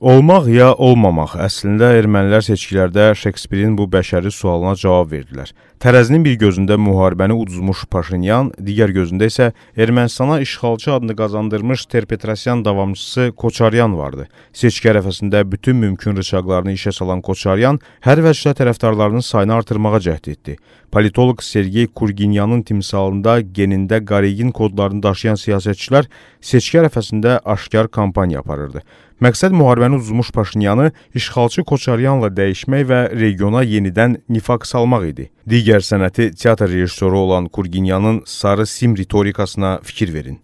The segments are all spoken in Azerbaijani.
Olmaq ya olmamaq. Əslində ermənilər seçkilərdə Şekspirin bu bəşəri sualına cavab verdilər. Tərəzinin bir gözündə müharibəni uduzmuş Paşinyan, digər gözündə isə Ermənistana işğalçı adını qazandırmış Terpetrasyan davamçısı Koçaryan vardı. Seçki ərəfəsində bütün mümkün rıçaqlarını işə salan Koçaryan hər vəcdə tərəfdarlarının sayını artırmağa cəhd etdi. Politoloq Sergey Kurginyanın timsalında genində Qarigin kodlarını daşıyan siyasətçilər seçki ərəfəsində aşkar kampaniya aparırdı. Məqsəd müharibəni uzmuş Paşinyanı işğalçı Koçaryanla dəyişmək və regiona yenidən nifaq salmaq idi. Digər sənəti teatr rejissoru olan Kurginyanın Sarı Sim ritorikasına fikir verin.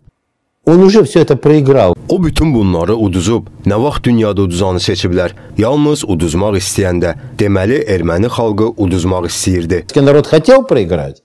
Он уже все это проиграл. O bütün bunları uduzub. Nə vaxt dünyada uduzanı seçiblər? Yalnız uduzmaq istəyəndə. Deməli, erməni xalqı uduzmaq istəyirdi. Народ хотел проиграть.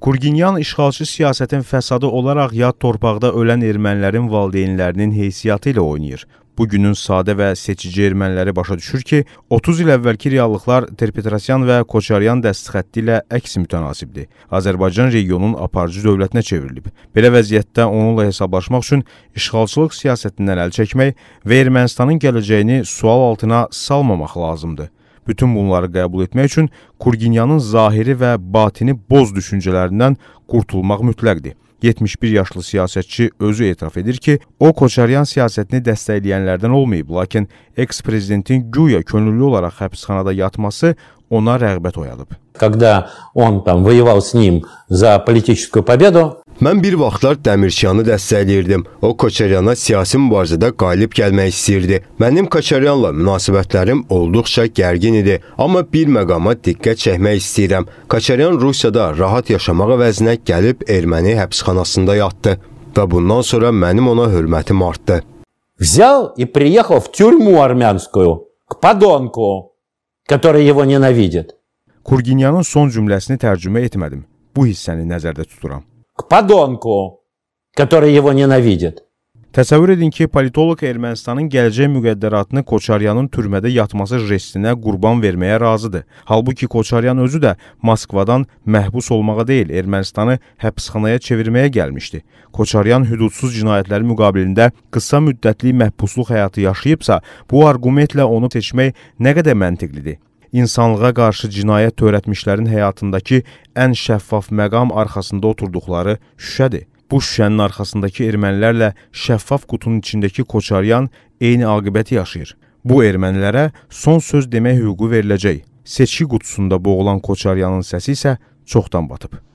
Kurginyan işğalçı siyasətin fəsadı olaraq yad torpaqda ölən ermənilərin valideynlərinin heysiyyatı ilə oynayır bugünün sadə və seçici erməniləri başa düşür ki, 30 il əvvəlki reallıqlar Terpetrasyan və Koçaryan dəst xətti ilə əks mütənasibdir. Azərbaycan regionun aparıcı dövlətinə çevrilib. Belə vəziyyətdə onunla hesablaşmaq üçün işğalçılıq siyasətindən əl çəkmək və Ermənistanın gələcəyini sual altına salmamaq lazımdır. Bütün bunları qəbul etmək üçün Kurginyanın zahiri və batini boz düşüncələrindən qurtulmaq mütləqdir. 71 yaşlı siyasətçi özü etiraf edir ki, o Koçaryan siyasətini dəstəkləyənlərdən olmayıb, lakin eks-prezidentin güya könüllü olaraq həbsxanada yatması ona rəğbət oyadıb. Когда он там воевал с ним за политическую победу, Mən bir vaxtlar Dəmirçiyanı dəstəkləyirdim. O Koçaryana siyasi mübarizədə qalib gəlmək istəyirdi. Mənim Koçaryanla münasibətlərim olduqca gərgin idi, amma bir məqama diqqət çəkmək istəyirəm. Koçaryan Rusiyada rahat yaşamaq əvəzinə gəlib erməni həbsxanasında yatdı və bundan sonra mənim ona hörmətim artdı. Взял и приехал в тюрьму армянскую к подонку, который его ненавидит. Kurginyanın son cümləsini tərcümə etmədim. Bu hissəni nəzərdə tuturam к подонку, который его ненавидит. Təsəvvür edin ki, politoloq Ermənistanın gələcək müqəddəratını Koçaryanın türmədə yatması jestinə qurban verməyə razıdır. Halbuki Koçaryan özü də Moskvadan məhbus olmağa deyil, Ermənistanı həbsxanaya çevirməyə gəlmişdi. Koçaryan hüdudsuz cinayətləri müqabilində qısa müddətli məhbusluq həyatı yaşayıbsa, bu arqumentlə onu seçmək nə qədər məntiqlidir? insanlığa qarşı cinayət törətmişlərin həyatındakı ən şəffaf məqam arxasında oturduqları şüşədir. Bu şüşənin arxasındakı ermənilərlə şəffaf qutunun içindəki Koçaryan eyni aqibəti yaşayır. Bu ermənilərə son söz demək hüququ veriləcək. Seçki qutusunda boğulan Koçaryanın səsi isə çoxdan batıb.